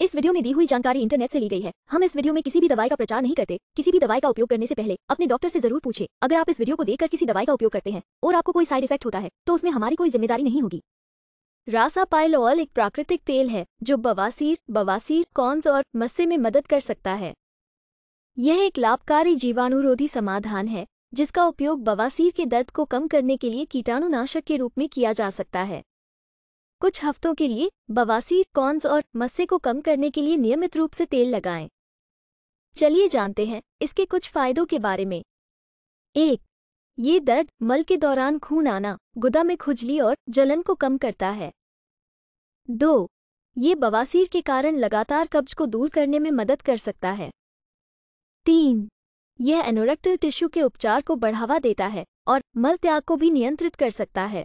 इस वीडियो में दी हुई जानकारी इंटरनेट से ली गई है हम इस वीडियो में किसी भी दवाई का प्रचार नहीं करते किसी भी दवाई का उपयोग करने से पहले अपने डॉक्टर से जरूर पूछे अगर आप इस वीडियो को देखकर किसी दवाई का उपयोग करते हैं और आपको कोई साइड इफेक्ट होता है तो उसमें हमारी कोई जिम्मेदारी नहीं होगी रासा पायल ऑयल एक प्राकृतिक तेल है जो बवासीर बवासीर कॉन्स और मस्से में मदद कर सकता है यह एक लाभकारी जीवाणुरोधी समाधान है जिसका उपयोग बवासीर के दर्द को कम करने के लिए कीटाणुनाशक के रूप में किया जा सकता है कुछ हफ्तों के लिए बवासीर कॉन्स और मस्से को कम करने के लिए नियमित रूप से तेल लगाएं चलिए जानते हैं इसके कुछ फायदों के बारे में एक ये दर्द मल के दौरान खून आना गुदा में खुजली और जलन को कम करता है दो ये बवासीर के कारण लगातार कब्ज को दूर करने में मदद कर सकता है तीन यह एनोरेक्टल टिश्यू के उपचार को बढ़ावा देता है और मल त्याग को भी नियंत्रित कर सकता है